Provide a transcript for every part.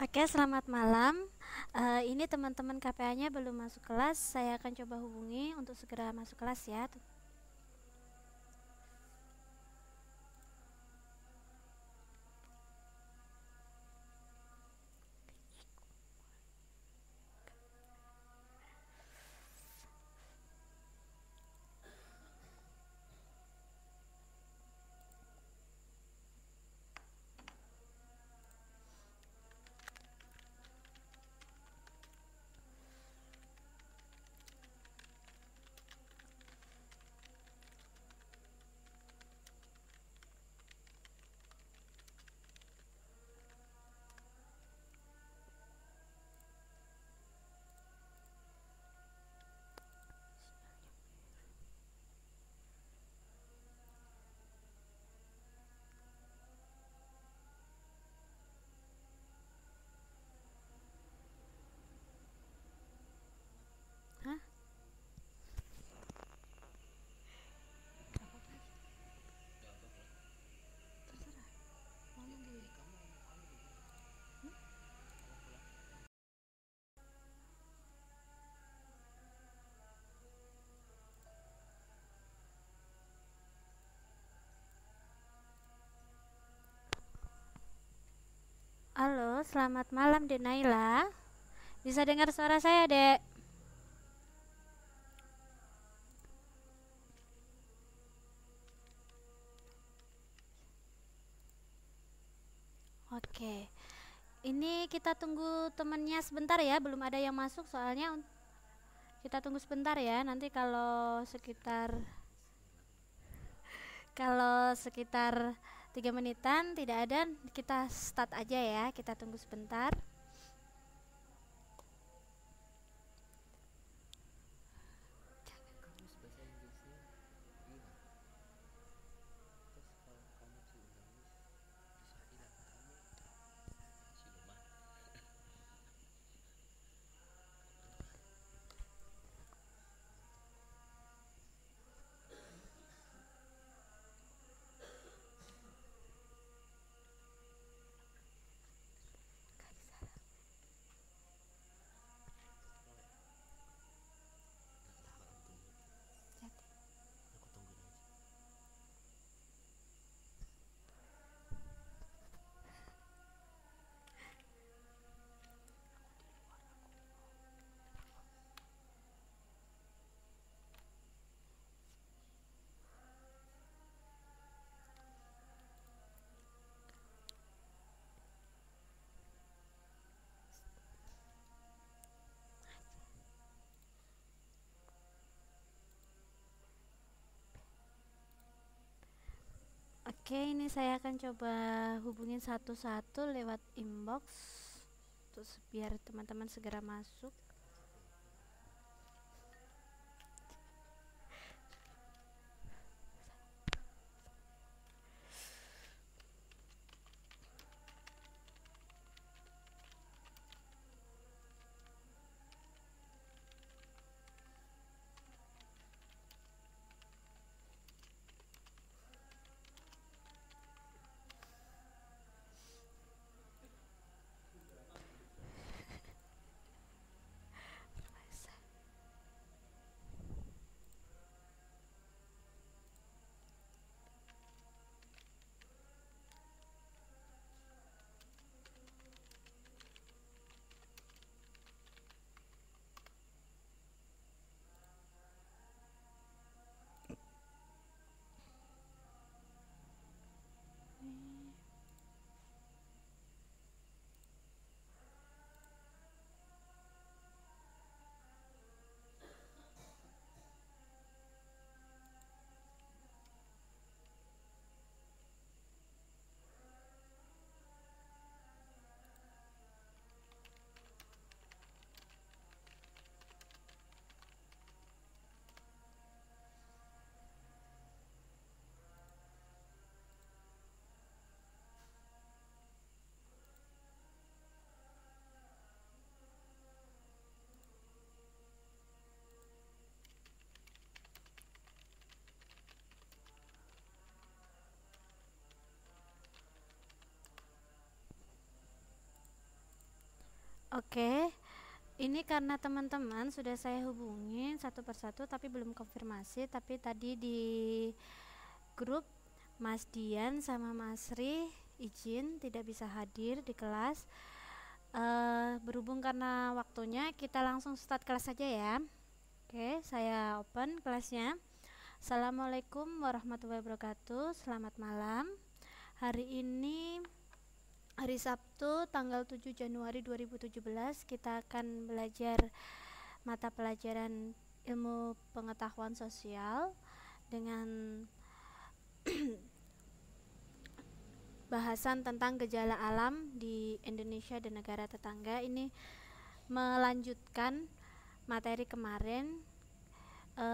Oke, selamat malam. Uh, ini teman-teman KPA-nya belum masuk kelas. Saya akan coba hubungi untuk segera masuk kelas ya. Halo, selamat malam Denaila. Bisa dengar suara saya, Dek? Oke. Ini kita tunggu temannya sebentar ya, belum ada yang masuk soalnya kita tunggu sebentar ya. Nanti kalau sekitar kalau sekitar tiga menitan tidak ada kita start aja ya kita tunggu sebentar Oke, ini saya akan coba hubungin satu-satu lewat inbox terus biar teman-teman segera masuk. Oke, ini karena teman-teman sudah saya hubungin satu persatu tapi belum konfirmasi. Tapi tadi di grup Mas Dian sama Mas Ri izin tidak bisa hadir di kelas. Uh, berhubung karena waktunya kita langsung start kelas saja ya. Oke, saya open kelasnya. Assalamualaikum warahmatullahi wabarakatuh. Selamat malam. Hari ini hari Sabtu tanggal 7 Januari 2017 kita akan belajar mata pelajaran ilmu pengetahuan sosial dengan bahasan tentang gejala alam di Indonesia dan negara tetangga ini melanjutkan materi kemarin e,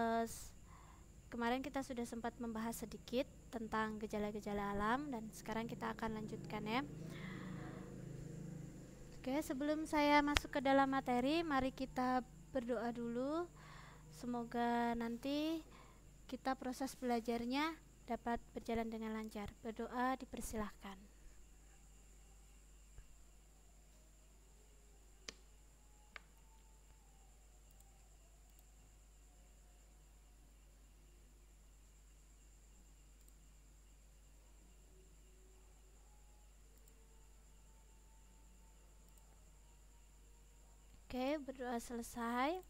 kemarin kita sudah sempat membahas sedikit tentang gejala-gejala alam dan sekarang kita akan lanjutkan ya Oke, sebelum saya masuk ke dalam materi, mari kita berdoa dulu. Semoga nanti kita proses belajarnya dapat berjalan dengan lancar. Berdoa dipersilahkan. Oke, berdoa selesai.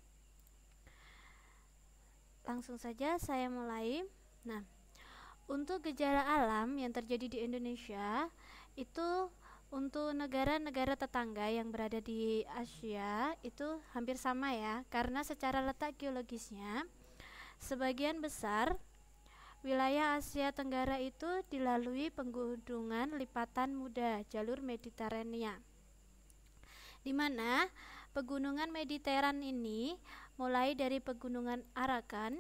Langsung saja saya mulai. Nah, untuk gejala alam yang terjadi di Indonesia itu untuk negara-negara tetangga yang berada di Asia itu hampir sama ya, karena secara letak geologisnya sebagian besar wilayah Asia Tenggara itu dilalui penggudungan lipatan muda jalur Mediterania. Di mana Pegunungan Mediteran ini mulai dari Pegunungan Arakan,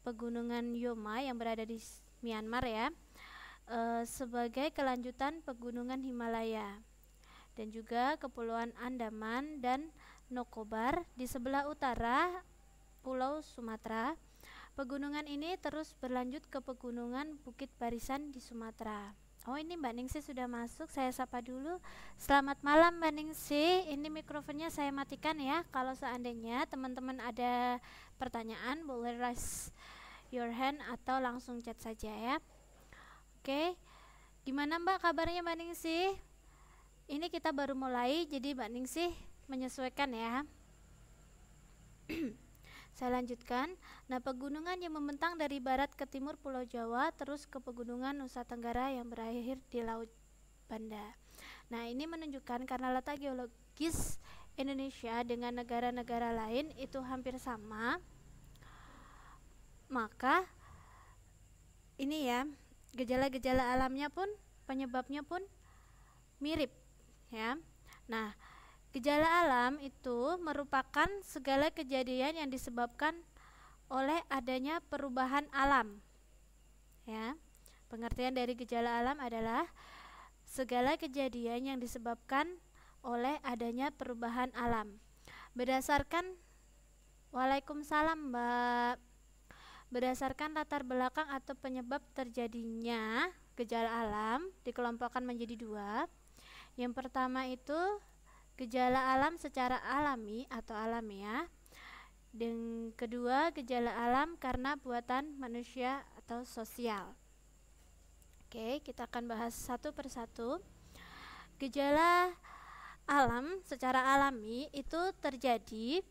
Pegunungan Yoma yang berada di Myanmar ya, e, sebagai kelanjutan Pegunungan Himalaya dan juga Kepulauan Andaman dan Nokobar di sebelah utara Pulau Sumatera. Pegunungan ini terus berlanjut ke pegunungan Bukit Barisan di Sumatera. Oh ini Mbak Ningsi sudah masuk, saya sapa dulu Selamat malam Mbak Ningsi, ini mikrofonnya saya matikan ya Kalau seandainya teman-teman ada pertanyaan boleh raise your hand atau langsung chat saja ya Oke, gimana Mbak kabarnya Mbak Ningsi? Ini kita baru mulai, jadi Mbak Ningsi menyesuaikan ya saya lanjutkan. Nah, pegunungan yang membentang dari barat ke timur Pulau Jawa terus ke pegunungan Nusa Tenggara yang berakhir di Laut Banda. Nah, ini menunjukkan karena letak geologis Indonesia dengan negara-negara lain itu hampir sama, maka ini ya, gejala-gejala alamnya pun penyebabnya pun mirip ya. Nah, Gejala alam itu merupakan segala kejadian yang disebabkan oleh adanya perubahan alam. Ya. Pengertian dari gejala alam adalah segala kejadian yang disebabkan oleh adanya perubahan alam. Berdasarkan Waalaikumsalam, Mbak. Berdasarkan latar belakang atau penyebab terjadinya gejala alam dikelompokkan menjadi dua. Yang pertama itu Gejala alam secara alami atau alamiah. Dan kedua, gejala alam karena buatan manusia atau sosial. Oke, kita akan bahas satu persatu. Gejala alam secara alami itu terjadi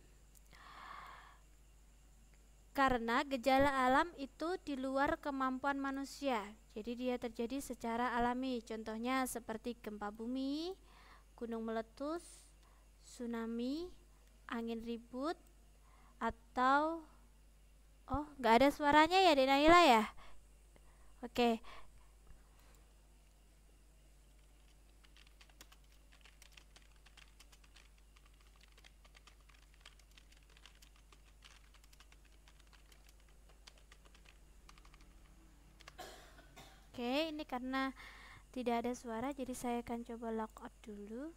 karena gejala alam itu di luar kemampuan manusia. Jadi dia terjadi secara alami. Contohnya seperti gempa bumi, gunung meletus, tsunami, angin ribut, atau oh nggak ada suaranya ya Denaila ya? Oke. Okay. Oke, okay, ini karena tidak ada suara jadi saya akan coba lock out dulu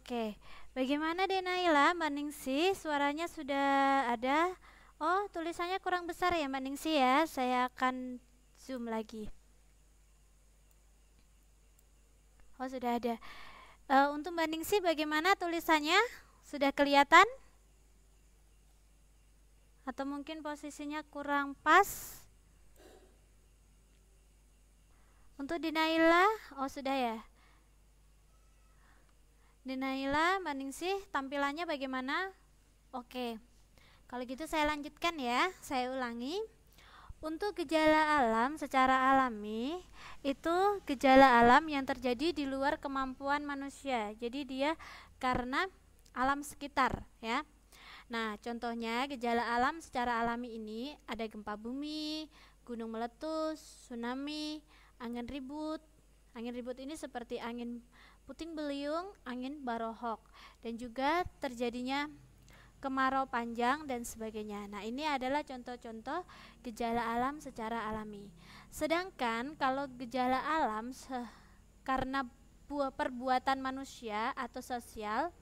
Oke, bagaimana Denaila, Mbak sih, Suaranya sudah ada? Oh, tulisannya kurang besar ya Mbak sih ya. Saya akan zoom lagi. Oh, sudah ada. Uh, untuk Mbak sih, bagaimana tulisannya? Sudah kelihatan? Atau mungkin posisinya kurang pas? Untuk Dinaila, oh sudah ya banding sih tampilannya bagaimana? Oke. Kalau gitu saya lanjutkan ya. Saya ulangi. Untuk gejala alam secara alami itu gejala alam yang terjadi di luar kemampuan manusia. Jadi dia karena alam sekitar ya. Nah, contohnya gejala alam secara alami ini ada gempa bumi, gunung meletus, tsunami, angin ribut. Angin ribut ini seperti angin puting beliung, angin barohok, dan juga terjadinya kemarau panjang dan sebagainya. Nah, ini adalah contoh-contoh gejala alam secara alami. Sedangkan kalau gejala alam karena buah perbuatan manusia atau sosial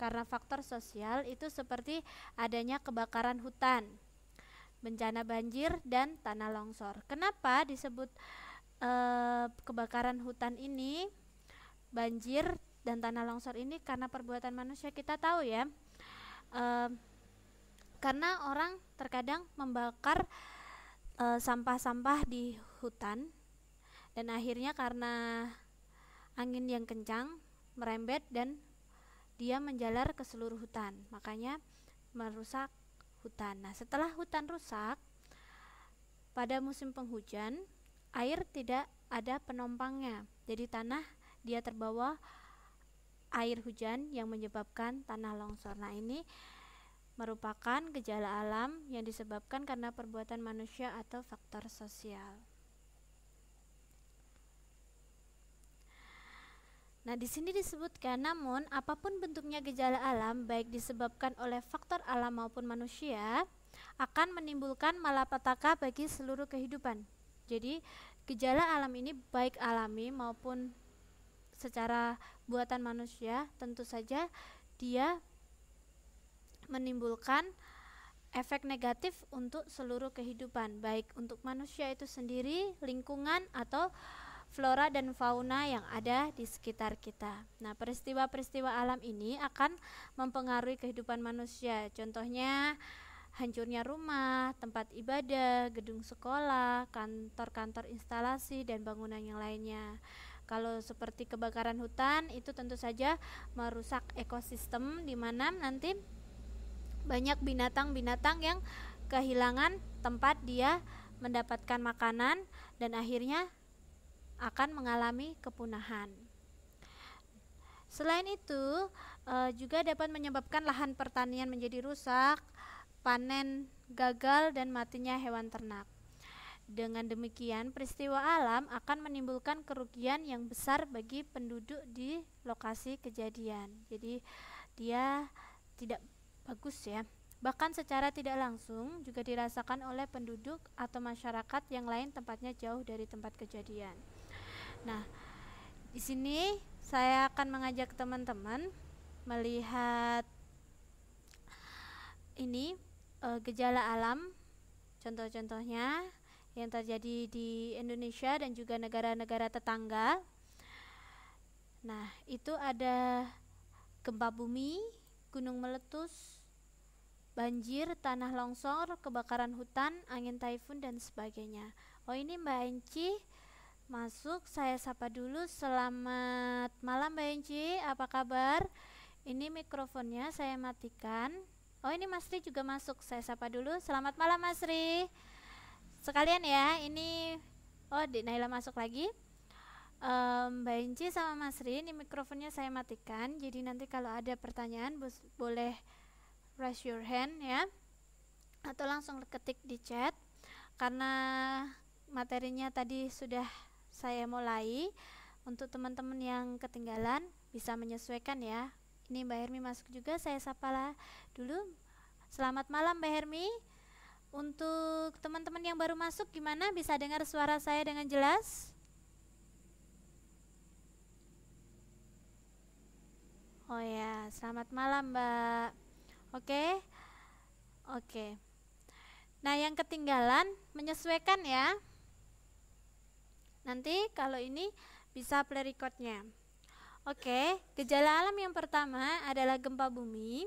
karena faktor sosial itu seperti adanya kebakaran hutan, bencana banjir dan tanah longsor. Kenapa disebut e, kebakaran hutan ini? banjir dan tanah longsor ini karena perbuatan manusia kita tahu ya e, karena orang terkadang membakar eh, sampah-sampah di hutan dan akhirnya karena angin yang kencang merembet dan dia menjalar ke seluruh hutan makanya merusak hutan nah setelah hutan rusak pada musim penghujan air tidak ada penompangnya jadi tanah dia terbawa air hujan yang menyebabkan tanah longsor. Nah, ini merupakan gejala alam yang disebabkan karena perbuatan manusia atau faktor sosial. Nah, di sini disebutkan namun apapun bentuknya gejala alam baik disebabkan oleh faktor alam maupun manusia akan menimbulkan malapetaka bagi seluruh kehidupan. Jadi, gejala alam ini baik alami maupun secara buatan manusia tentu saja dia menimbulkan efek negatif untuk seluruh kehidupan, baik untuk manusia itu sendiri, lingkungan, atau flora dan fauna yang ada di sekitar kita. Nah, peristiwa-peristiwa alam ini akan mempengaruhi kehidupan manusia. Contohnya, hancurnya rumah, tempat ibadah, gedung sekolah, kantor-kantor instalasi, dan bangunan yang lainnya. Kalau seperti kebakaran hutan itu tentu saja merusak ekosistem di mana nanti banyak binatang-binatang yang kehilangan tempat dia mendapatkan makanan dan akhirnya akan mengalami kepunahan. Selain itu, e, juga dapat menyebabkan lahan pertanian menjadi rusak, panen gagal, dan matinya hewan ternak. Dengan demikian, peristiwa alam akan menimbulkan kerugian yang besar bagi penduduk di lokasi kejadian. Jadi, dia tidak bagus ya. Bahkan secara tidak langsung juga dirasakan oleh penduduk atau masyarakat yang lain tempatnya jauh dari tempat kejadian. Nah, di sini saya akan mengajak teman-teman melihat ini e, gejala alam contoh-contohnya yang terjadi di Indonesia dan juga negara-negara tetangga. Nah, itu ada gempa bumi, gunung meletus, banjir, tanah longsor, kebakaran hutan, angin taifun dan sebagainya. Oh, ini Mbak Enci masuk saya sapa dulu. Selamat malam Mbak Enci, apa kabar? Ini mikrofonnya saya matikan. Oh, ini Mas juga masuk. Saya sapa dulu. Selamat malam Masri sekalian ya ini oh di Naila masuk lagi um, Mbak Inci sama Mas Ri ini mikrofonnya saya matikan jadi nanti kalau ada pertanyaan bos, boleh raise your hand ya atau langsung ketik di chat karena materinya tadi sudah saya mulai untuk teman-teman yang ketinggalan bisa menyesuaikan ya ini Mbak Hermi masuk juga saya sapalah dulu selamat malam Mbak Hermi untuk teman-teman yang baru masuk gimana bisa dengar suara saya dengan jelas? Oh ya, selamat malam, Mbak. Oke. Okay. Oke. Okay. Nah, yang ketinggalan menyesuaikan ya. Nanti kalau ini bisa play recordnya. Oke, okay. gejala alam yang pertama adalah gempa bumi.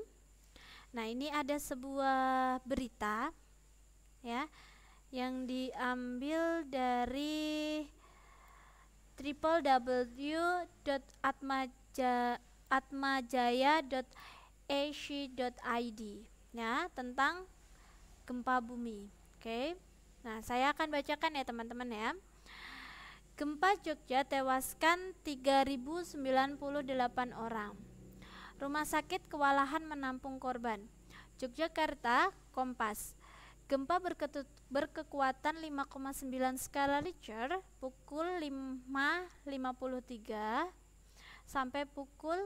Nah, ini ada sebuah berita ya yang diambil dari www.atmajaya.ac.id ya tentang gempa bumi. Oke. Nah, saya akan bacakan ya teman-teman ya. Gempa Jogja tewaskan 3098 orang. Rumah sakit kewalahan menampung korban. Yogyakarta, Kompas. Gempa berkekuatan 5,9 skala Richter pukul 5.53 sampai pukul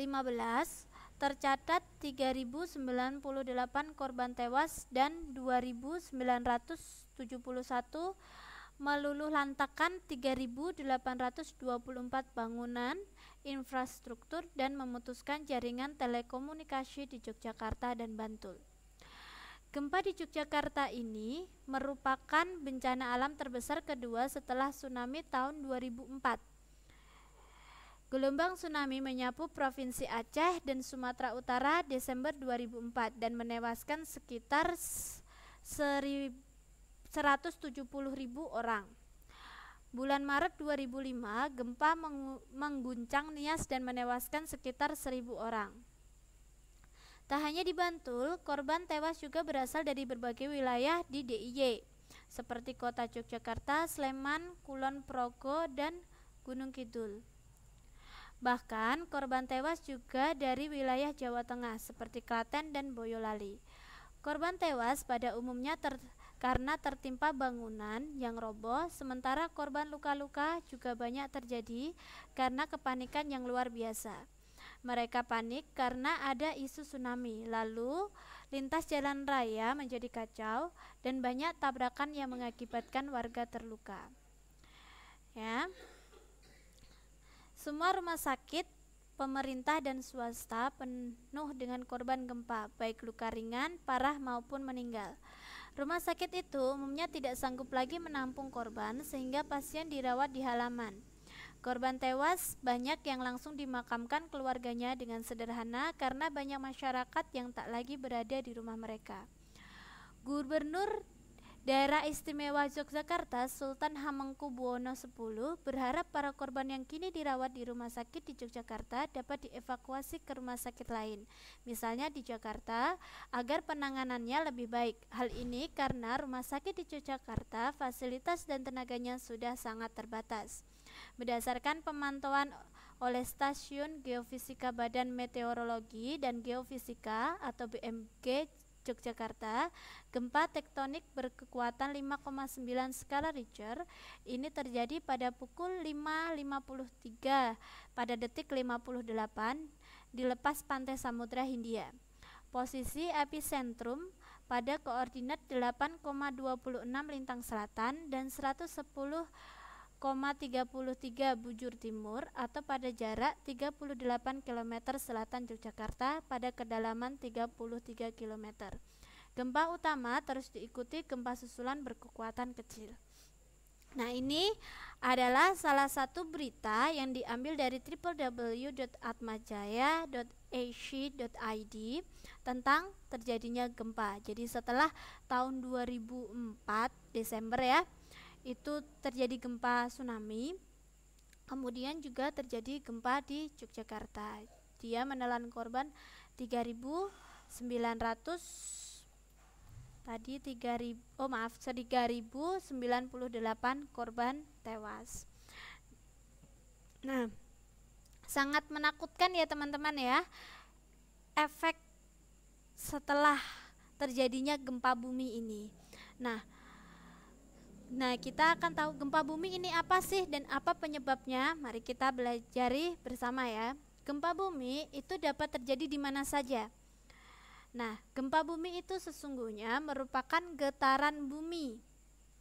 15 tercatat 3098 korban tewas dan 2971 meluluh lantakan 3824 bangunan, infrastruktur dan memutuskan jaringan telekomunikasi di Yogyakarta dan Bantul. Gempa di Yogyakarta ini merupakan bencana alam terbesar kedua setelah tsunami tahun 2004. Gelombang tsunami menyapu Provinsi Aceh dan Sumatera Utara Desember 2004 dan menewaskan sekitar 170.000 orang. Bulan Maret 2005, gempa mengguncang Nias dan menewaskan sekitar 1.000 orang. Tak hanya di Bantul, korban tewas juga berasal dari berbagai wilayah di DIY, seperti kota Yogyakarta, Sleman, Kulon Progo, dan Gunung Kidul. Bahkan korban tewas juga dari wilayah Jawa Tengah seperti Klaten dan Boyolali. Korban tewas pada umumnya ter karena tertimpa bangunan yang roboh, sementara korban luka-luka juga banyak terjadi karena kepanikan yang luar biasa. Mereka panik karena ada isu tsunami. Lalu, lintas jalan raya menjadi kacau dan banyak tabrakan yang mengakibatkan warga terluka. Ya. Semua rumah sakit pemerintah dan swasta penuh dengan korban gempa, baik luka ringan, parah maupun meninggal. Rumah sakit itu umumnya tidak sanggup lagi menampung korban sehingga pasien dirawat di halaman. Korban tewas banyak yang langsung dimakamkan keluarganya dengan sederhana karena banyak masyarakat yang tak lagi berada di rumah mereka. Gubernur Daerah Istimewa Yogyakarta Sultan Hamengku Buwono X berharap para korban yang kini dirawat di rumah sakit di Yogyakarta dapat dievakuasi ke rumah sakit lain, misalnya di Jakarta, agar penanganannya lebih baik. Hal ini karena rumah sakit di Yogyakarta fasilitas dan tenaganya sudah sangat terbatas berdasarkan pemantauan oleh Stasiun Geofisika Badan Meteorologi dan Geofisika atau BMG Yogyakarta, gempa tektonik berkekuatan 5,9 skala Richter ini terjadi pada pukul 5.53 pada detik 58 di lepas pantai Samudra Hindia. Posisi epicentrum pada koordinat 8,26 lintang selatan dan 110 1,33 bujur timur atau pada jarak 38 km selatan Yogyakarta pada kedalaman 33 km. Gempa utama terus diikuti gempa susulan berkekuatan kecil. Nah, ini adalah salah satu berita yang diambil dari www.atmajaya.ac.id tentang terjadinya gempa. Jadi setelah tahun 2004 Desember ya, itu terjadi gempa tsunami kemudian juga terjadi gempa di Yogyakarta dia menelan korban 3900 tadi 3000 oh maaf 3098 korban tewas. Nah, sangat menakutkan ya teman-teman ya. Efek setelah terjadinya gempa bumi ini. Nah, Nah, kita akan tahu gempa bumi ini apa sih dan apa penyebabnya. Mari kita belajar bersama ya. Gempa bumi itu dapat terjadi di mana saja. Nah, gempa bumi itu sesungguhnya merupakan getaran bumi.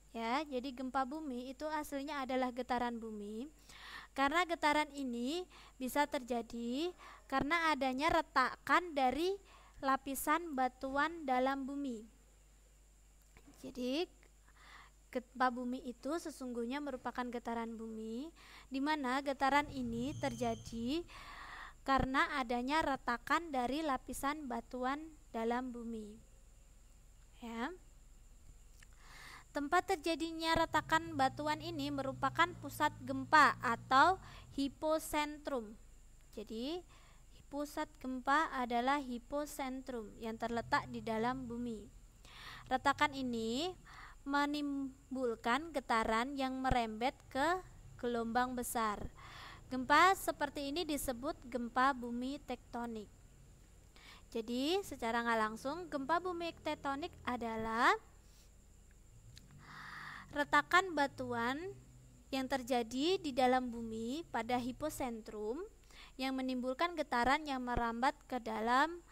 Ya, jadi gempa bumi itu aslinya adalah getaran bumi. Karena getaran ini bisa terjadi karena adanya retakan dari lapisan batuan dalam bumi. Jadi, Gempa bumi itu sesungguhnya merupakan getaran bumi, di mana getaran ini terjadi karena adanya retakan dari lapisan batuan dalam bumi. Ya. Tempat terjadinya retakan batuan ini merupakan pusat gempa atau hiposentrum. Jadi, pusat gempa adalah hiposentrum yang terletak di dalam bumi. Retakan ini menimbulkan getaran yang merembet ke gelombang besar. Gempa seperti ini disebut gempa bumi tektonik. Jadi, secara nggak langsung, gempa bumi tektonik adalah retakan batuan yang terjadi di dalam bumi pada hiposentrum yang menimbulkan getaran yang merambat ke dalam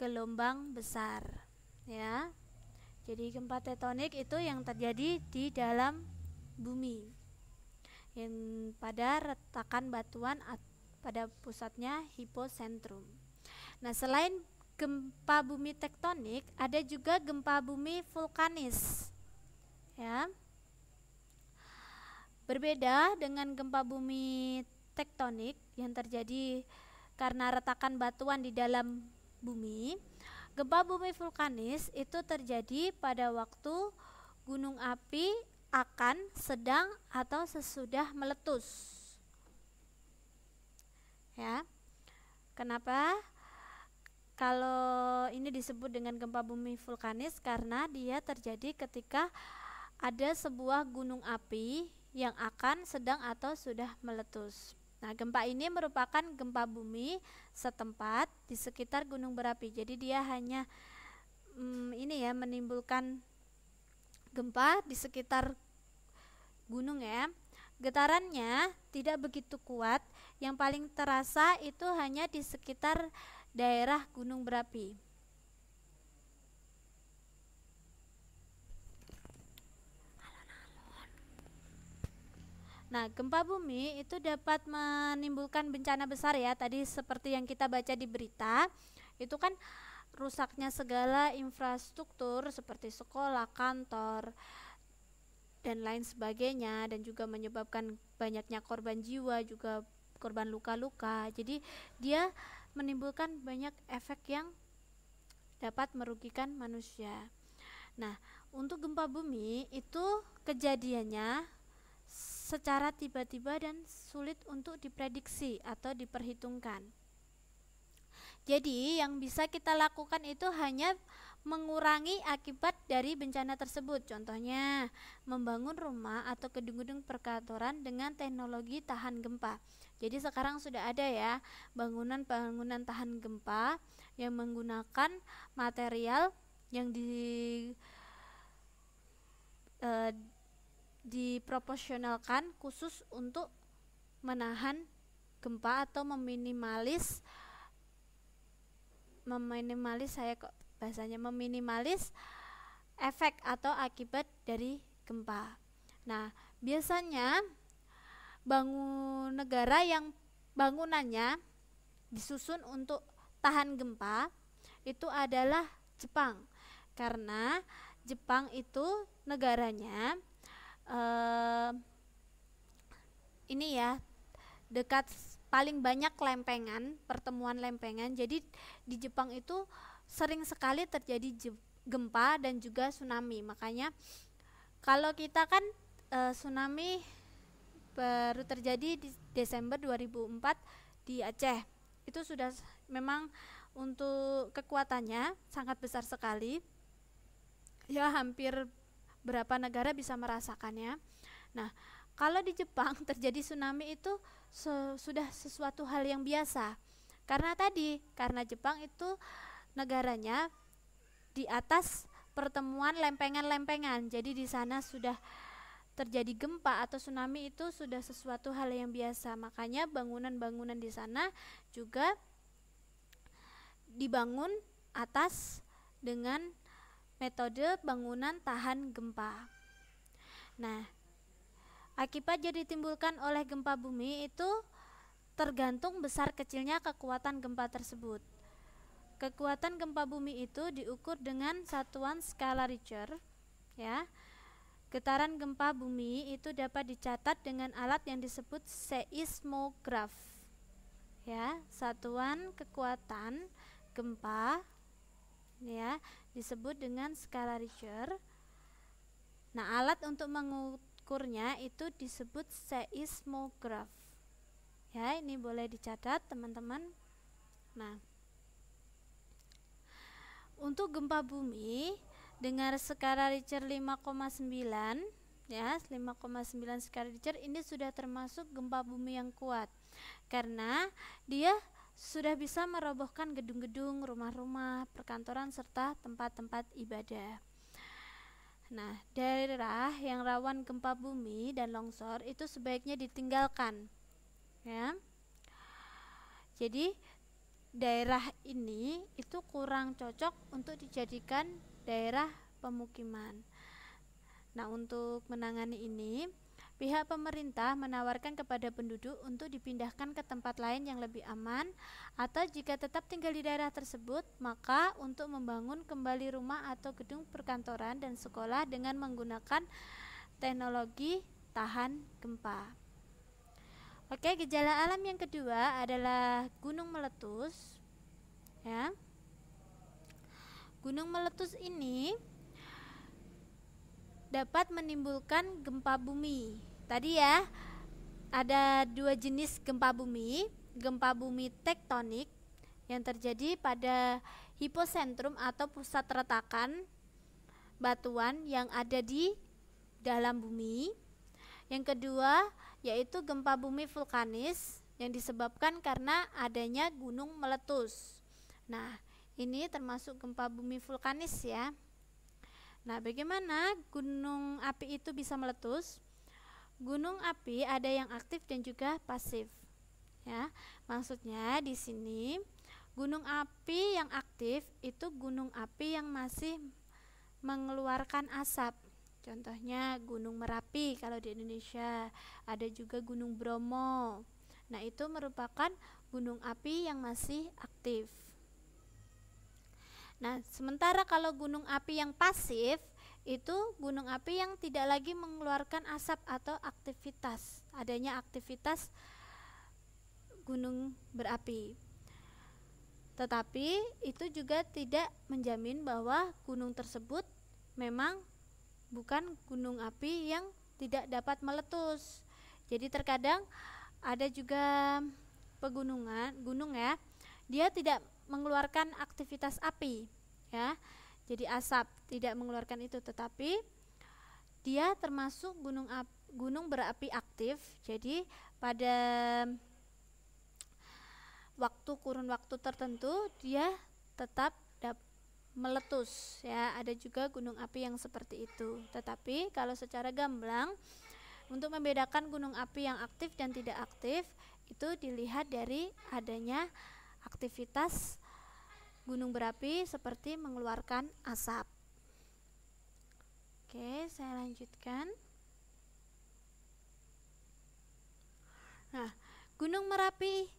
gelombang besar. Ya, jadi gempa tektonik itu yang terjadi di dalam bumi yang pada retakan batuan pada pusatnya hiposentrum. Nah, selain gempa bumi tektonik, ada juga gempa bumi vulkanis. Ya. Berbeda dengan gempa bumi tektonik yang terjadi karena retakan batuan di dalam bumi, Gempa bumi vulkanis itu terjadi pada waktu gunung api akan, sedang, atau sesudah meletus. Ya. Kenapa? Kalau ini disebut dengan gempa bumi vulkanis karena dia terjadi ketika ada sebuah gunung api yang akan, sedang, atau sudah meletus. Nah, gempa ini merupakan gempa bumi setempat di sekitar gunung berapi. Jadi dia hanya hmm, ini ya menimbulkan gempa di sekitar gunung ya. Getarannya tidak begitu kuat, yang paling terasa itu hanya di sekitar daerah gunung berapi. Nah, gempa bumi itu dapat menimbulkan bencana besar ya. Tadi seperti yang kita baca di berita, itu kan rusaknya segala infrastruktur seperti sekolah, kantor, dan lain sebagainya dan juga menyebabkan banyaknya korban jiwa juga korban luka-luka. Jadi dia menimbulkan banyak efek yang dapat merugikan manusia. Nah, untuk gempa bumi itu kejadiannya secara tiba-tiba dan sulit untuk diprediksi atau diperhitungkan. Jadi, yang bisa kita lakukan itu hanya mengurangi akibat dari bencana tersebut. Contohnya, membangun rumah atau gedung-gedung perkantoran dengan teknologi tahan gempa. Jadi, sekarang sudah ada ya bangunan-bangunan tahan gempa yang menggunakan material yang di e, diproporsionalkan khusus untuk menahan gempa atau meminimalis meminimalis saya kok bahasanya meminimalis efek atau akibat dari gempa. Nah, biasanya bangun negara yang bangunannya disusun untuk tahan gempa itu adalah Jepang. Karena Jepang itu negaranya uh, ini ya dekat paling banyak lempengan, pertemuan lempengan. Jadi di Jepang itu sering sekali terjadi gempa dan juga tsunami. Makanya kalau kita kan e, tsunami baru terjadi di Desember 2004 di Aceh. Itu sudah memang untuk kekuatannya sangat besar sekali. Ya hampir Berapa negara bisa merasakannya. Nah, kalau di Jepang terjadi tsunami itu se sudah sesuatu hal yang biasa. Karena tadi, karena Jepang itu negaranya di atas pertemuan lempengan-lempengan. Jadi di sana sudah terjadi gempa atau tsunami itu sudah sesuatu hal yang biasa. Makanya bangunan-bangunan di sana juga dibangun atas dengan metode bangunan tahan gempa. Nah, akibat yang ditimbulkan oleh gempa bumi itu tergantung besar kecilnya kekuatan gempa tersebut. Kekuatan gempa bumi itu diukur dengan satuan skala Richter, ya. Getaran gempa bumi itu dapat dicatat dengan alat yang disebut seismograf. Ya, satuan kekuatan gempa ya disebut dengan skala Richter. Nah, alat untuk mengukurnya itu disebut seismograf. Ya, ini boleh dicatat teman-teman. Nah, untuk gempa bumi dengan skala Richter 5,9 ya 5,9 skala Richter ini sudah termasuk gempa bumi yang kuat karena dia sudah bisa merobohkan gedung-gedung, rumah-rumah, perkantoran, serta tempat-tempat ibadah. Nah, daerah yang rawan gempa bumi dan longsor itu sebaiknya ditinggalkan. Ya. Jadi, daerah ini itu kurang cocok untuk dijadikan daerah pemukiman. Nah, untuk menangani ini Pihak pemerintah menawarkan kepada penduduk untuk dipindahkan ke tempat lain yang lebih aman, atau jika tetap tinggal di daerah tersebut, maka untuk membangun kembali rumah atau gedung perkantoran dan sekolah dengan menggunakan teknologi tahan gempa. Oke, gejala alam yang kedua adalah gunung meletus. Ya. Gunung meletus ini dapat menimbulkan gempa bumi Tadi ya ada dua jenis gempa bumi, gempa bumi tektonik yang terjadi pada hiposentrum atau pusat retakan batuan yang ada di dalam bumi. Yang kedua yaitu gempa bumi vulkanis yang disebabkan karena adanya gunung meletus. Nah, ini termasuk gempa bumi vulkanis ya. Nah, bagaimana gunung api itu bisa meletus? gunung api ada yang aktif dan juga pasif. Ya, maksudnya di sini gunung api yang aktif itu gunung api yang masih mengeluarkan asap. Contohnya Gunung Merapi kalau di Indonesia, ada juga Gunung Bromo. Nah, itu merupakan gunung api yang masih aktif. Nah, sementara kalau gunung api yang pasif itu gunung api yang tidak lagi mengeluarkan asap atau aktivitas adanya aktivitas gunung berapi. Tetapi itu juga tidak menjamin bahwa gunung tersebut memang bukan gunung api yang tidak dapat meletus. Jadi terkadang ada juga pegunungan, gunung ya, dia tidak mengeluarkan aktivitas api, ya jadi asap tidak mengeluarkan itu tetapi dia termasuk gunung api, gunung berapi aktif jadi pada waktu kurun waktu tertentu dia tetap meletus ya ada juga gunung api yang seperti itu tetapi kalau secara gamblang untuk membedakan gunung api yang aktif dan tidak aktif itu dilihat dari adanya aktivitas gunung berapi seperti mengeluarkan asap. Oke, saya lanjutkan. Nah, Gunung Merapi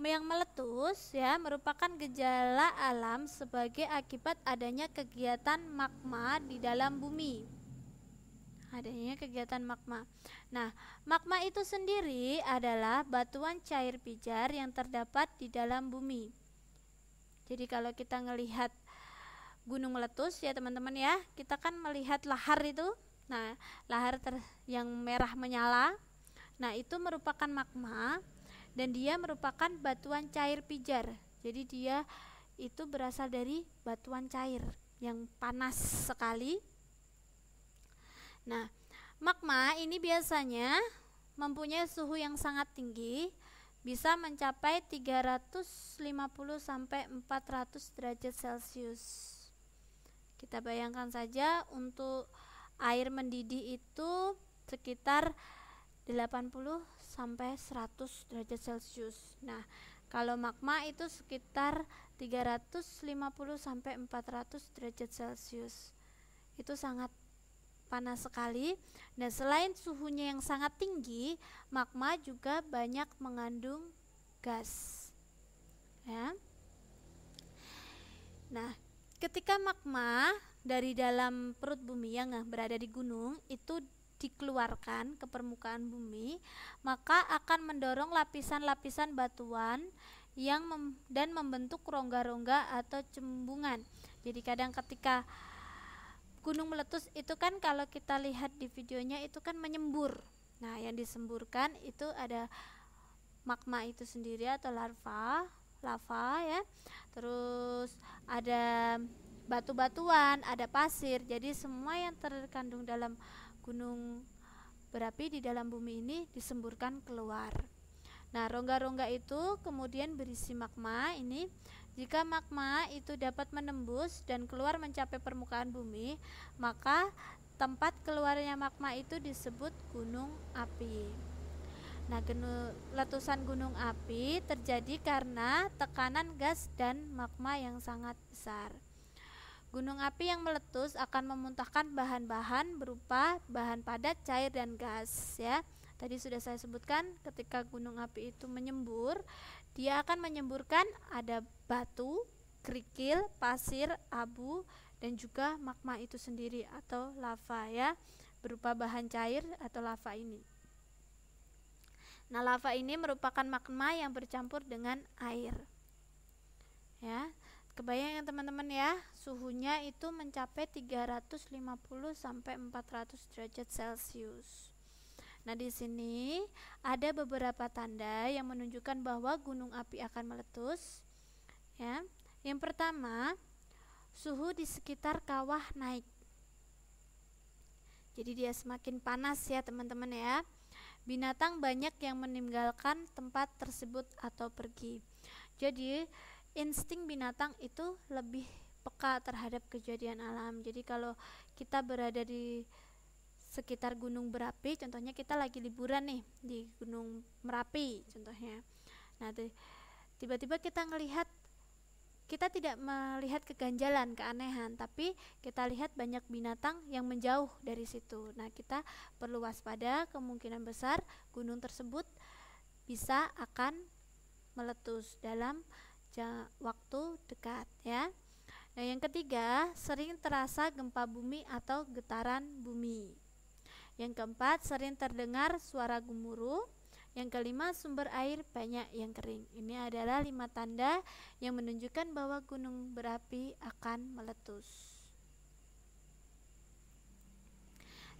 yang meletus ya merupakan gejala alam sebagai akibat adanya kegiatan magma di dalam bumi. Adanya kegiatan magma. Nah, magma itu sendiri adalah batuan cair pijar yang terdapat di dalam bumi. Jadi kalau kita melihat gunung meletus ya teman-teman ya, kita kan melihat lahar itu. Nah, lahar ter yang merah menyala. Nah, itu merupakan magma dan dia merupakan batuan cair pijar. Jadi dia itu berasal dari batuan cair yang panas sekali. Nah, magma ini biasanya mempunyai suhu yang sangat tinggi bisa mencapai 350 sampai 400 derajat Celcius. Kita bayangkan saja untuk air mendidih itu sekitar 80 sampai 100 derajat Celcius. Nah, kalau magma itu sekitar 350 sampai 400 derajat Celcius. Itu sangat panas sekali Nah selain suhunya yang sangat tinggi, magma juga banyak mengandung gas. Ya. Nah, ketika magma dari dalam perut bumi yang eh, berada di gunung itu dikeluarkan ke permukaan bumi, maka akan mendorong lapisan-lapisan batuan yang mem dan membentuk rongga-rongga atau cembungan. Jadi kadang ketika gunung meletus itu kan kalau kita lihat di videonya itu kan menyembur. Nah, yang disemburkan itu ada magma itu sendiri atau larva, lava ya. Terus ada batu-batuan, ada pasir. Jadi semua yang terkandung dalam gunung berapi di dalam bumi ini disemburkan keluar. Nah, rongga-rongga itu kemudian berisi magma ini jika magma itu dapat menembus dan keluar mencapai permukaan bumi, maka tempat keluarnya magma itu disebut gunung api. Nah, genu, letusan gunung api terjadi karena tekanan gas dan magma yang sangat besar. Gunung api yang meletus akan memuntahkan bahan-bahan berupa bahan padat, cair, dan gas ya. Tadi sudah saya sebutkan ketika gunung api itu menyembur, dia akan menyemburkan ada batu, kerikil, pasir, abu dan juga magma itu sendiri atau lava ya, berupa bahan cair atau lava ini. Nah, lava ini merupakan magma yang bercampur dengan air. Ya, Kebayang ya teman-teman ya, suhunya itu mencapai 350 sampai 400 derajat Celcius. Nah, di sini ada beberapa tanda yang menunjukkan bahwa gunung api akan meletus. Ya. Yang pertama, suhu di sekitar kawah naik. Jadi dia semakin panas ya, teman-teman ya. Binatang banyak yang meninggalkan tempat tersebut atau pergi. Jadi, insting binatang itu lebih peka terhadap kejadian alam. Jadi kalau kita berada di sekitar Gunung Berapi contohnya kita lagi liburan nih di Gunung Merapi contohnya nah tiba-tiba kita melihat kita tidak melihat keganjalan, keanehan, tapi kita lihat banyak binatang yang menjauh dari situ. Nah, kita perlu waspada, kemungkinan besar gunung tersebut bisa akan meletus dalam waktu dekat ya. Nah, yang ketiga, sering terasa gempa bumi atau getaran bumi. Yang keempat, sering terdengar suara gemuruh. Yang kelima, sumber air banyak yang kering. Ini adalah lima tanda yang menunjukkan bahwa gunung berapi akan meletus.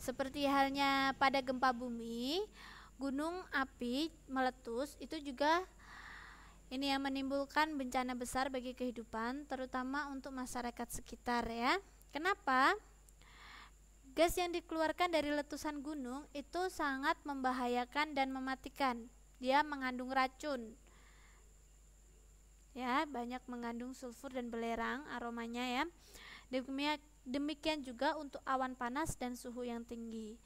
Seperti halnya pada gempa bumi, gunung api meletus itu juga ini yang menimbulkan bencana besar bagi kehidupan, terutama untuk masyarakat sekitar ya. Kenapa? Gas yang dikeluarkan dari letusan gunung itu sangat membahayakan dan mematikan. Dia mengandung racun. Ya, banyak mengandung sulfur dan belerang aromanya ya. Demikian juga untuk awan panas dan suhu yang tinggi.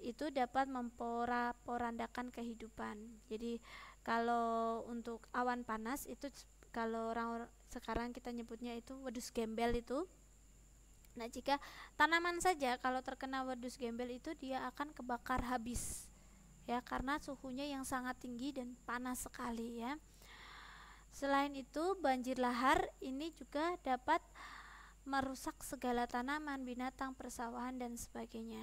Itu dapat memporandakan porandakan kehidupan. Jadi kalau untuk awan panas itu kalau orang sekarang kita nyebutnya itu wedus gembel itu Nah, jika tanaman saja kalau terkena wedus gembel itu dia akan kebakar habis. Ya, karena suhunya yang sangat tinggi dan panas sekali ya. Selain itu, banjir lahar ini juga dapat merusak segala tanaman, binatang, persawahan dan sebagainya.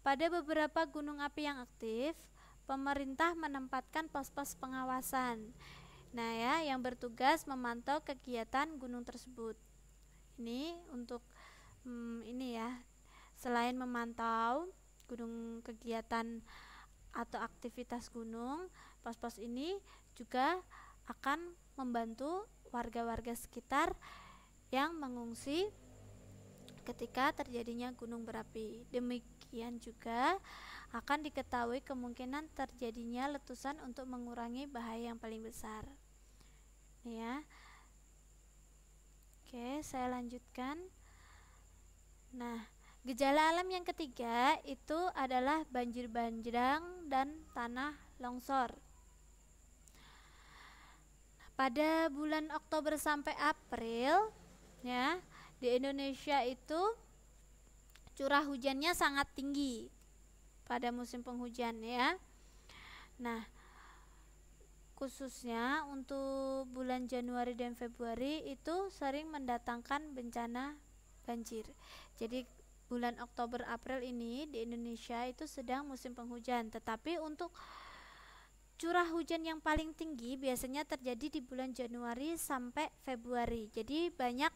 Pada beberapa gunung api yang aktif, pemerintah menempatkan pos-pos pengawasan. Nah ya, yang bertugas memantau kegiatan gunung tersebut. Ini untuk hmm, ini ya. Selain memantau gunung kegiatan atau aktivitas gunung, pos-pos ini juga akan membantu warga-warga sekitar yang mengungsi ketika terjadinya gunung berapi. Demikian juga akan diketahui kemungkinan terjadinya letusan untuk mengurangi bahaya yang paling besar. Ya. Oke, saya lanjutkan. Nah, gejala alam yang ketiga itu adalah banjir bandang dan tanah longsor. Pada bulan Oktober sampai April, ya, di Indonesia itu curah hujannya sangat tinggi pada musim penghujan ya. Nah, khususnya untuk bulan Januari dan Februari itu sering mendatangkan bencana banjir. Jadi bulan Oktober April ini di Indonesia itu sedang musim penghujan, tetapi untuk curah hujan yang paling tinggi biasanya terjadi di bulan Januari sampai Februari. Jadi banyak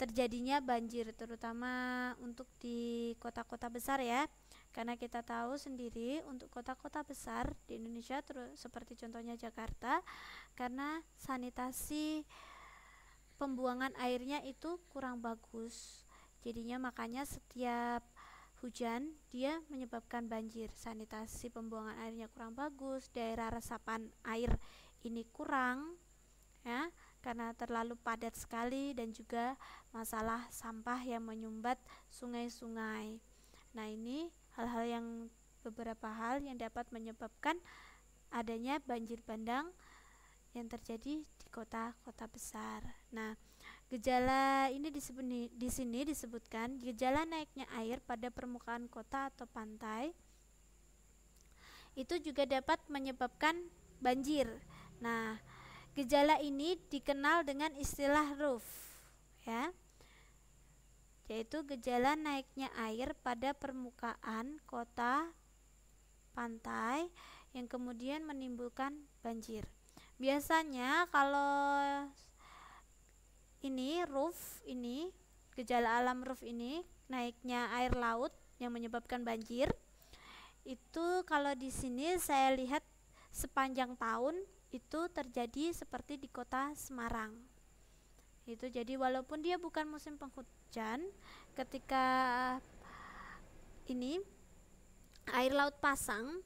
terjadinya banjir terutama untuk di kota-kota besar ya. Karena kita tahu sendiri untuk kota-kota besar di Indonesia terus seperti contohnya Jakarta karena sanitasi pembuangan airnya itu kurang bagus. Jadinya makanya setiap hujan dia menyebabkan banjir. Sanitasi pembuangan airnya kurang bagus, daerah resapan air ini kurang ya karena terlalu padat sekali dan juga masalah sampah yang menyumbat sungai-sungai. Nah, ini hal-hal yang beberapa hal yang dapat menyebabkan adanya banjir bandang yang terjadi di kota-kota besar. Nah, gejala ini disebut di sini disebutkan gejala naiknya air pada permukaan kota atau pantai itu juga dapat menyebabkan banjir. Nah, gejala ini dikenal dengan istilah roof ya yaitu gejala naiknya air pada permukaan kota pantai yang kemudian menimbulkan banjir. Biasanya kalau ini roof ini gejala alam roof ini naiknya air laut yang menyebabkan banjir itu kalau di sini saya lihat sepanjang tahun itu terjadi seperti di kota Semarang gitu jadi walaupun dia bukan musim penghujan ketika ini air laut pasang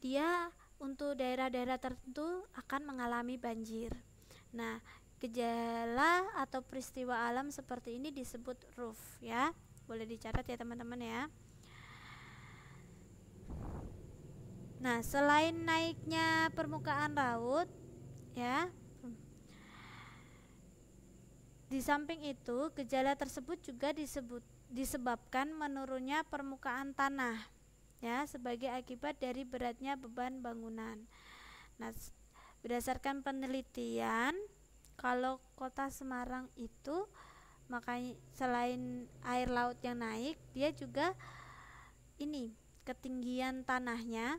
dia untuk daerah-daerah tertentu akan mengalami banjir nah gejala atau peristiwa alam seperti ini disebut roof ya boleh dicatat ya teman-teman ya Nah, selain naiknya permukaan laut, ya, di samping itu, gejala tersebut juga disebut, disebabkan menurunnya permukaan tanah ya sebagai akibat dari beratnya beban bangunan. Nah, berdasarkan penelitian, kalau kota Semarang itu makanya selain air laut yang naik, dia juga ini ketinggian tanahnya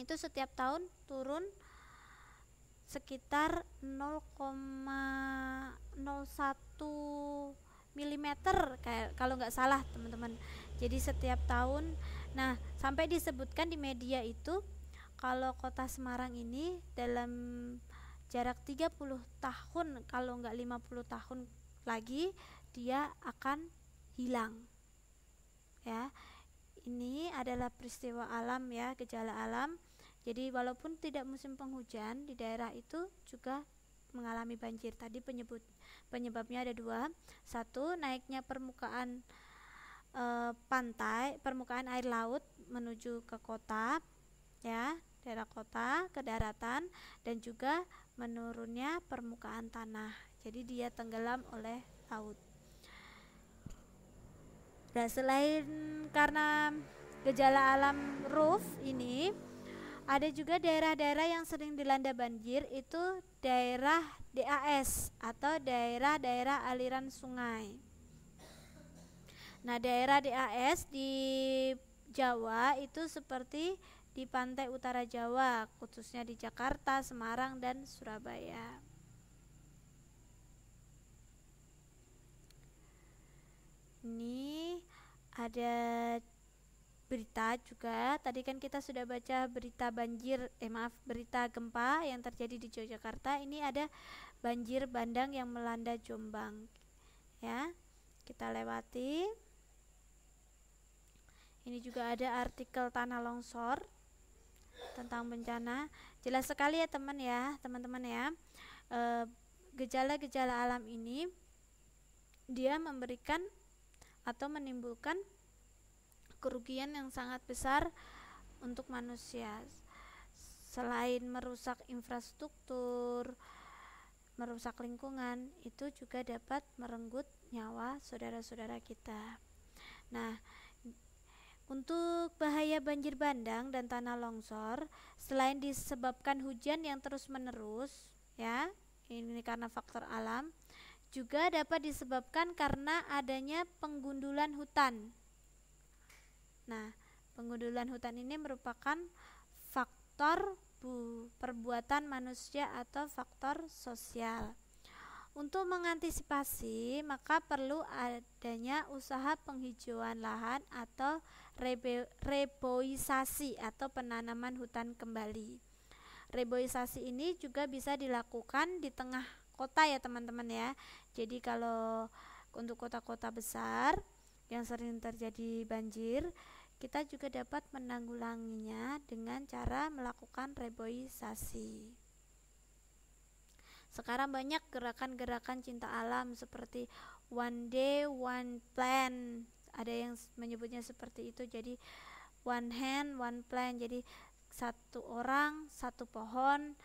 itu setiap tahun turun sekitar 0,01 mm kayak kalau nggak salah teman-teman jadi setiap tahun nah sampai disebutkan di media itu kalau kota Semarang ini dalam jarak 30 tahun kalau nggak 50 tahun lagi dia akan hilang ya ini adalah peristiwa alam ya gejala alam jadi walaupun tidak musim penghujan di daerah itu juga mengalami banjir. Tadi penyebut penyebabnya ada dua. Satu naiknya permukaan e, pantai, permukaan air laut menuju ke kota, ya daerah kota ke daratan dan juga menurunnya permukaan tanah. Jadi dia tenggelam oleh laut. Dan nah, selain karena gejala alam roof ini ada juga daerah-daerah yang sering dilanda banjir itu daerah DAS atau daerah-daerah aliran sungai. Nah, daerah DAS di Jawa itu seperti di pantai utara Jawa, khususnya di Jakarta, Semarang, dan Surabaya. Ini ada berita juga. Tadi kan kita sudah baca berita banjir, eh maaf, berita gempa yang terjadi di Yogyakarta. Ini ada banjir bandang yang melanda Jombang. Ya. Kita lewati. Ini juga ada artikel tanah longsor tentang bencana. Jelas sekali ya teman ya, teman-teman ya. Eh, gejala-gejala alam ini dia memberikan atau menimbulkan kerugian yang sangat besar untuk manusia. Selain merusak infrastruktur, merusak lingkungan, itu juga dapat merenggut nyawa saudara-saudara kita. Nah, untuk bahaya banjir bandang dan tanah longsor, selain disebabkan hujan yang terus-menerus, ya, ini karena faktor alam, juga dapat disebabkan karena adanya penggundulan hutan Nah, pengundulan hutan ini merupakan faktor bu, perbuatan manusia atau faktor sosial. Untuk mengantisipasi, maka perlu adanya usaha penghijauan lahan atau reboisasi atau penanaman hutan kembali. Reboisasi ini juga bisa dilakukan di tengah kota ya teman-teman ya. Jadi kalau untuk kota-kota besar yang sering terjadi banjir, kita juga dapat menanggulanginya dengan cara melakukan reboisasi. Sekarang banyak gerakan-gerakan cinta alam seperti one day one plan. Ada yang menyebutnya seperti itu. Jadi one hand one plan. Jadi satu orang satu pohon,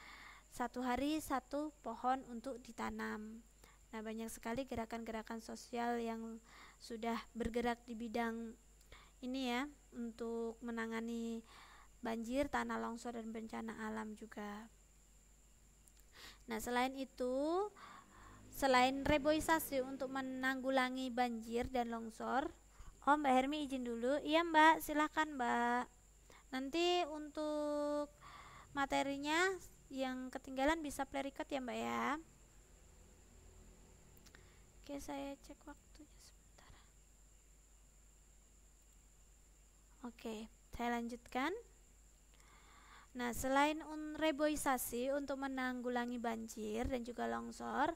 satu hari satu pohon untuk ditanam. Nah, banyak sekali gerakan-gerakan sosial yang sudah bergerak di bidang ini ya untuk menangani banjir, tanah longsor dan bencana alam juga. Nah, selain itu, selain reboisasi untuk menanggulangi banjir dan longsor, Om, oh, Mbak Hermi izin dulu. Iya, Mbak, silakan Mbak. Nanti untuk materinya yang ketinggalan bisa play record ya, Mbak ya. Oke, saya cek waktu. Oke, saya lanjutkan. Nah, selain reboisasi untuk menanggulangi banjir dan juga longsor,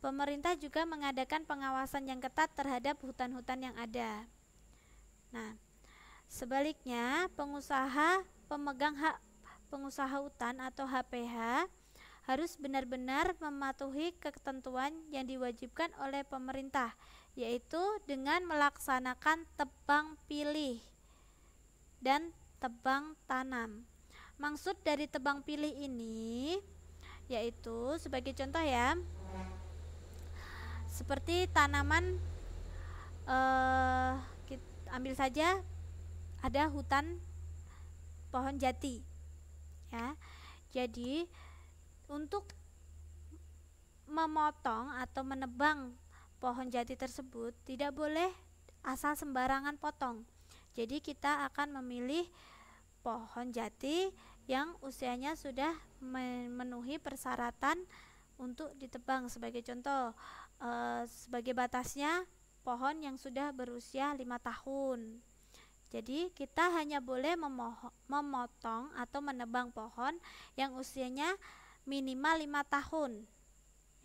pemerintah juga mengadakan pengawasan yang ketat terhadap hutan-hutan yang ada. Nah, sebaliknya, pengusaha pemegang hak pengusaha hutan atau HPH harus benar-benar mematuhi ketentuan yang diwajibkan oleh pemerintah, yaitu dengan melaksanakan tebang pilih dan tebang tanam. Maksud dari tebang pilih ini yaitu sebagai contoh ya seperti tanaman eh, kita ambil saja ada hutan pohon jati ya jadi untuk memotong atau menebang pohon jati tersebut tidak boleh asal sembarangan potong jadi kita akan memilih pohon jati yang usianya sudah memenuhi persyaratan untuk ditebang. Sebagai contoh, e, sebagai batasnya pohon yang sudah berusia lima tahun. Jadi kita hanya boleh memotong atau menebang pohon yang usianya minimal lima tahun.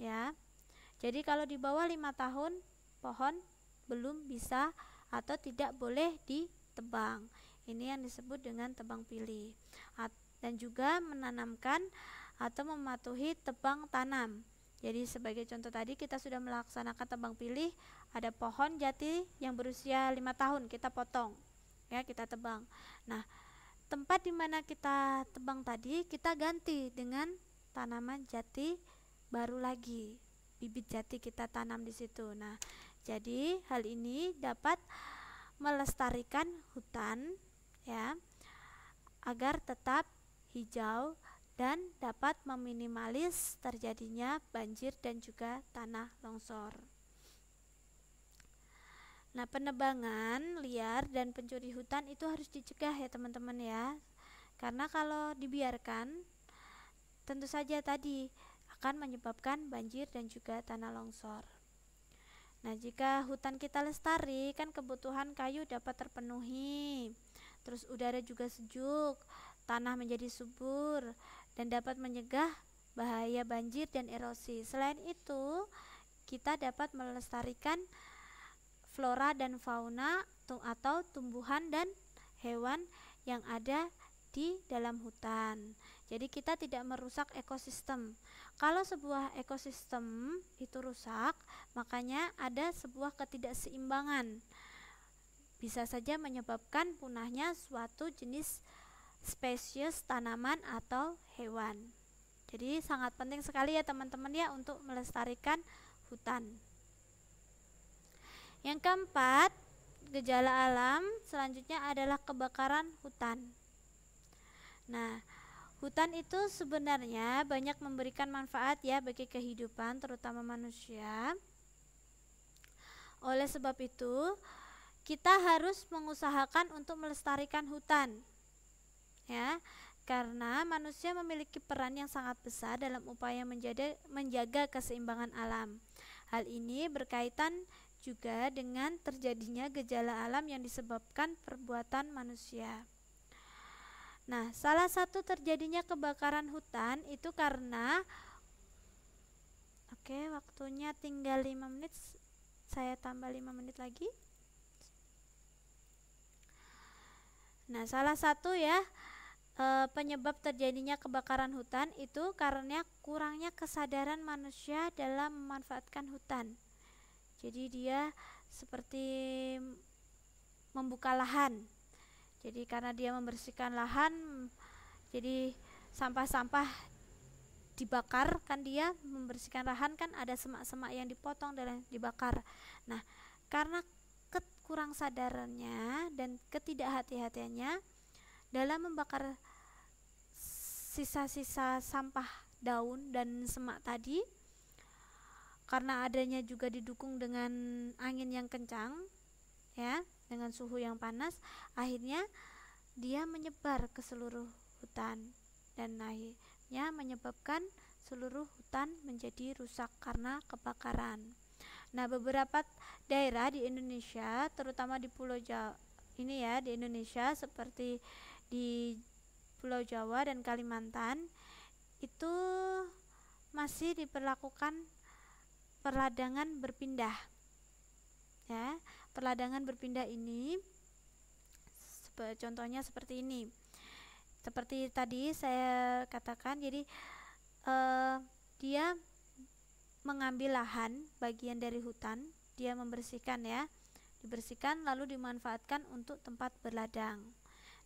Ya. Jadi kalau di bawah lima tahun pohon belum bisa atau tidak boleh ditebang. Ini yang disebut dengan tebang pilih. Dan juga menanamkan atau mematuhi tebang tanam. Jadi sebagai contoh tadi kita sudah melaksanakan tebang pilih, ada pohon jati yang berusia lima tahun kita potong. Ya, kita tebang. Nah, tempat di mana kita tebang tadi kita ganti dengan tanaman jati baru lagi. Bibit jati kita tanam di situ. Nah, jadi hal ini dapat melestarikan hutan ya agar tetap hijau dan dapat meminimalis terjadinya banjir dan juga tanah longsor. Nah, penebangan liar dan pencuri hutan itu harus dicegah ya, teman-teman ya. Karena kalau dibiarkan tentu saja tadi akan menyebabkan banjir dan juga tanah longsor. Nah, jika hutan kita lestari, kan kebutuhan kayu dapat terpenuhi. Terus udara juga sejuk, tanah menjadi subur dan dapat mencegah bahaya banjir dan erosi. Selain itu, kita dapat melestarikan flora dan fauna atau tumbuhan dan hewan yang ada di dalam hutan. Jadi kita tidak merusak ekosistem. Kalau sebuah ekosistem itu rusak, makanya ada sebuah ketidakseimbangan. Bisa saja menyebabkan punahnya suatu jenis spesies tanaman atau hewan. Jadi sangat penting sekali ya teman-teman ya untuk melestarikan hutan. Yang keempat, gejala alam selanjutnya adalah kebakaran hutan. Nah, Hutan itu sebenarnya banyak memberikan manfaat ya bagi kehidupan terutama manusia. Oleh sebab itu, kita harus mengusahakan untuk melestarikan hutan. Ya, karena manusia memiliki peran yang sangat besar dalam upaya menjaga menjaga keseimbangan alam. Hal ini berkaitan juga dengan terjadinya gejala alam yang disebabkan perbuatan manusia. Nah, salah satu terjadinya kebakaran hutan itu karena Oke, waktunya tinggal 5 menit. Saya tambah 5 menit lagi. Nah, salah satu ya e, penyebab terjadinya kebakaran hutan itu karena kurangnya kesadaran manusia dalam memanfaatkan hutan. Jadi dia seperti membuka lahan jadi karena dia membersihkan lahan, jadi sampah-sampah dibakar kan dia membersihkan lahan kan ada semak-semak yang dipotong dan dibakar. Nah, karena kurang sadarannya dan ketidakhati-hatiannya dalam membakar sisa-sisa sampah daun dan semak tadi karena adanya juga didukung dengan angin yang kencang ya dengan suhu yang panas akhirnya dia menyebar ke seluruh hutan dan akhirnya menyebabkan seluruh hutan menjadi rusak karena kebakaran. Nah, beberapa daerah di Indonesia, terutama di Pulau Jawa ini ya, di Indonesia seperti di Pulau Jawa dan Kalimantan itu masih diperlakukan perladangan berpindah. Ya, perladangan berpindah ini contohnya seperti ini seperti tadi saya katakan jadi uh, dia mengambil lahan bagian dari hutan dia membersihkan ya dibersihkan lalu dimanfaatkan untuk tempat berladang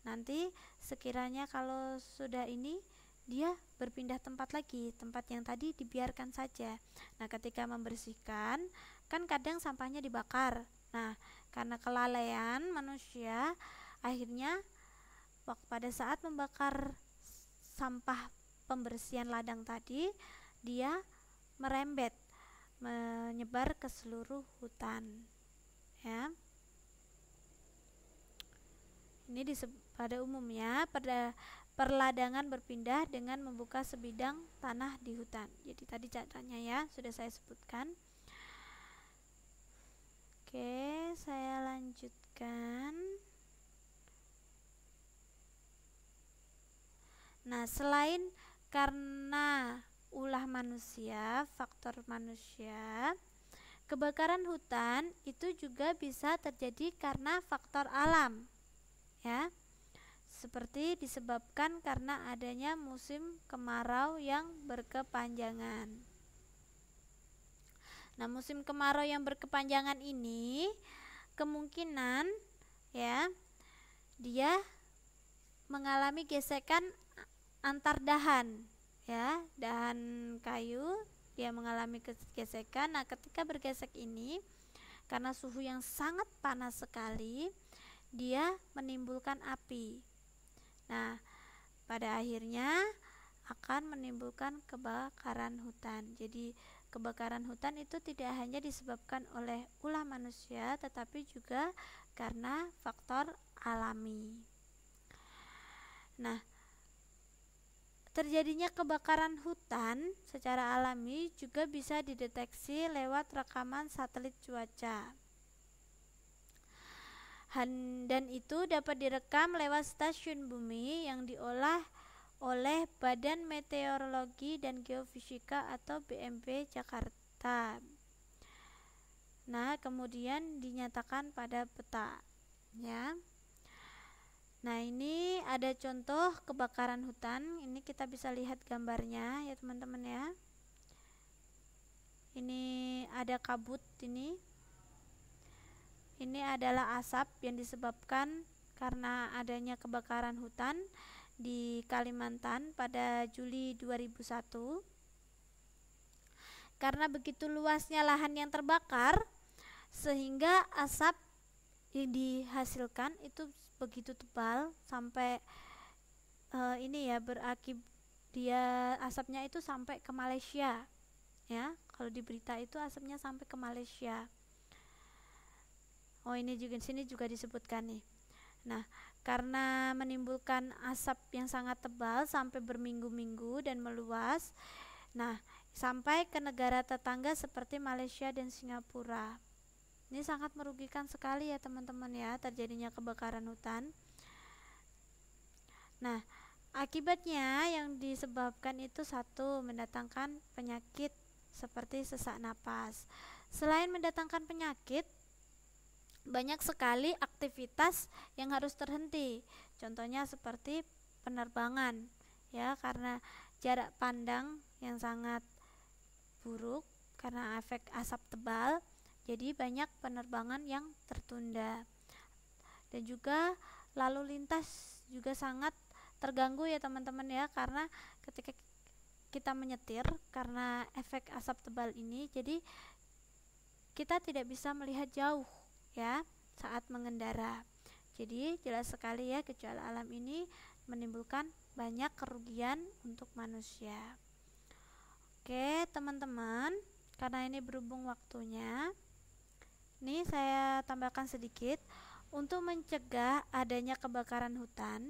nanti sekiranya kalau sudah ini dia berpindah tempat lagi tempat yang tadi dibiarkan saja nah ketika membersihkan kan kadang sampahnya dibakar Nah, karena kelalaian manusia akhirnya pada saat membakar sampah pembersihan ladang tadi dia merembet menyebar ke seluruh hutan ya ini pada umumnya pada perladangan berpindah dengan membuka sebidang tanah di hutan jadi tadi catatannya ya sudah saya sebutkan Oke, saya lanjutkan. Nah, selain karena ulah manusia, faktor manusia, kebakaran hutan itu juga bisa terjadi karena faktor alam. Ya. Seperti disebabkan karena adanya musim kemarau yang berkepanjangan. Nah, musim kemarau yang berkepanjangan ini kemungkinan ya dia mengalami gesekan antar dahan ya, dahan kayu dia mengalami gesekan. Nah, ketika bergesek ini karena suhu yang sangat panas sekali, dia menimbulkan api. Nah, pada akhirnya akan menimbulkan kebakaran hutan. Jadi Kebakaran hutan itu tidak hanya disebabkan oleh ulah manusia, tetapi juga karena faktor alami. Nah, terjadinya kebakaran hutan secara alami juga bisa dideteksi lewat rekaman satelit cuaca. dan itu dapat direkam lewat stasiun bumi yang diolah oleh Badan Meteorologi dan Geofisika atau BMB Jakarta. Nah, kemudian dinyatakan pada peta ya. Nah, ini ada contoh kebakaran hutan. Ini kita bisa lihat gambarnya ya, teman-teman ya. Ini ada kabut ini. Ini adalah asap yang disebabkan karena adanya kebakaran hutan di Kalimantan pada Juli 2001. Karena begitu luasnya lahan yang terbakar, sehingga asap yang dihasilkan itu begitu tebal sampai uh, ini ya berakib dia asapnya itu sampai ke Malaysia ya kalau di berita itu asapnya sampai ke Malaysia oh ini juga sini juga disebutkan nih nah karena menimbulkan asap yang sangat tebal sampai berminggu-minggu dan meluas. Nah, sampai ke negara tetangga seperti Malaysia dan Singapura. Ini sangat merugikan sekali ya teman-teman ya terjadinya kebakaran hutan. Nah, akibatnya yang disebabkan itu satu mendatangkan penyakit seperti sesak napas. Selain mendatangkan penyakit, banyak sekali aktivitas yang harus terhenti. Contohnya seperti penerbangan ya karena jarak pandang yang sangat buruk karena efek asap tebal. Jadi banyak penerbangan yang tertunda. Dan juga lalu lintas juga sangat terganggu ya teman-teman ya karena ketika kita menyetir karena efek asap tebal ini jadi kita tidak bisa melihat jauh ya saat mengendara. Jadi jelas sekali ya gejala alam ini menimbulkan banyak kerugian untuk manusia. Oke, teman-teman, karena ini berhubung waktunya, ini saya tambahkan sedikit untuk mencegah adanya kebakaran hutan.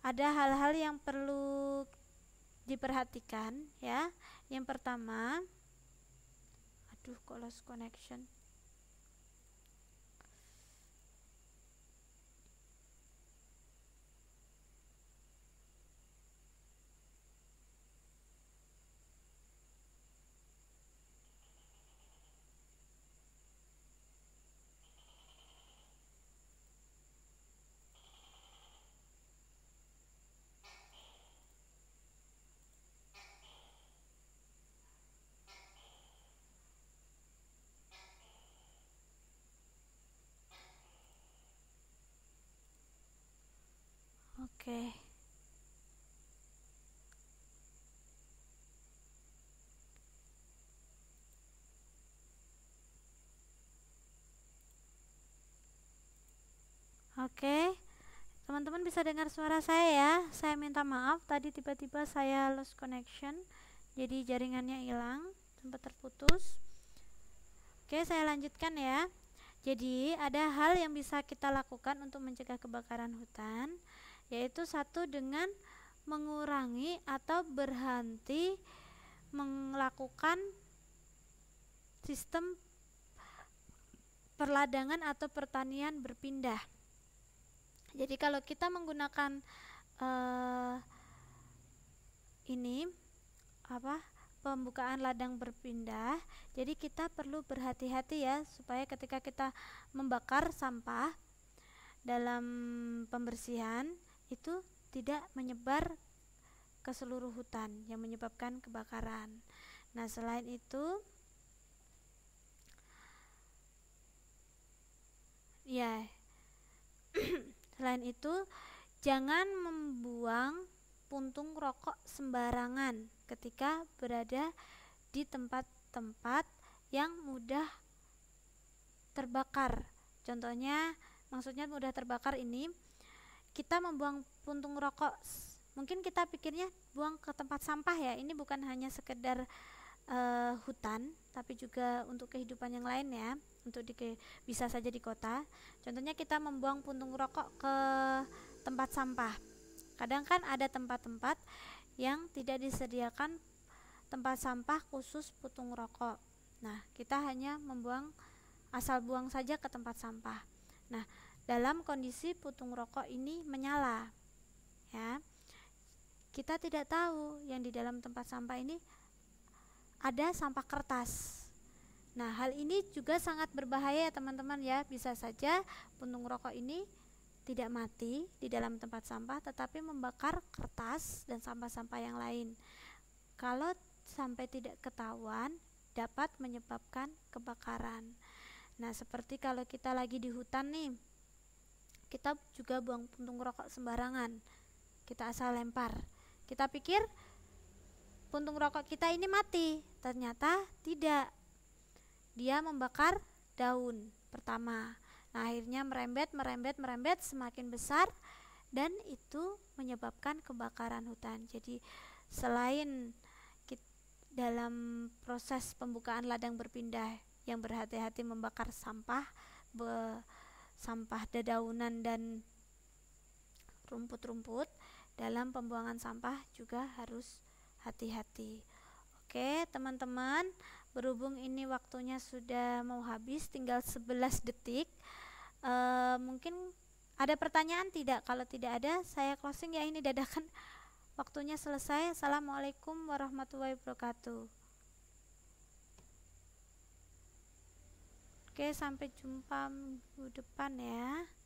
Ada hal-hal yang perlu diperhatikan ya. Yang pertama, aduh, kok lost connection. Oke. Oke. Teman-teman bisa dengar suara saya ya. Saya minta maaf tadi tiba-tiba saya lost connection. Jadi jaringannya hilang, sempat terputus. Oke, saya lanjutkan ya. Jadi, ada hal yang bisa kita lakukan untuk mencegah kebakaran hutan yaitu satu dengan mengurangi atau berhenti melakukan sistem perladangan atau pertanian berpindah. Jadi kalau kita menggunakan uh, ini apa pembukaan ladang berpindah. Jadi kita perlu berhati-hati ya supaya ketika kita membakar sampah dalam pembersihan itu tidak menyebar ke seluruh hutan yang menyebabkan kebakaran. Nah, selain itu ya selain itu jangan membuang puntung rokok sembarangan ketika berada di tempat-tempat yang mudah terbakar. Contohnya, maksudnya mudah terbakar ini kita membuang puntung rokok mungkin kita pikirnya buang ke tempat sampah ya ini bukan hanya sekedar uh, hutan tapi juga untuk kehidupan yang lain ya untuk di bisa saja di kota contohnya kita membuang puntung rokok ke tempat sampah kadang kan ada tempat-tempat yang tidak disediakan tempat sampah khusus puntung rokok nah kita hanya membuang asal buang saja ke tempat sampah nah dalam kondisi putung rokok ini menyala. Ya. Kita tidak tahu yang di dalam tempat sampah ini ada sampah kertas. Nah, hal ini juga sangat berbahaya teman-teman ya. Bisa saja puntung rokok ini tidak mati di dalam tempat sampah tetapi membakar kertas dan sampah-sampah yang lain. Kalau sampai tidak ketahuan dapat menyebabkan kebakaran. Nah, seperti kalau kita lagi di hutan nih, kita juga buang puntung rokok sembarangan kita asal lempar kita pikir puntung rokok kita ini mati ternyata tidak dia membakar daun pertama nah akhirnya merembet merembet merembet semakin besar dan itu menyebabkan kebakaran hutan jadi selain dalam proses pembukaan ladang berpindah yang berhati-hati membakar sampah sampah dedaunan dan rumput-rumput dalam pembuangan sampah juga harus hati-hati. Oke, teman-teman, berhubung ini waktunya sudah mau habis, tinggal 11 detik. E, mungkin ada pertanyaan tidak? Kalau tidak ada, saya closing ya ini dadakan. Waktunya selesai. Assalamualaikum warahmatullahi wabarakatuh. Oke, sampai jumpa minggu depan ya.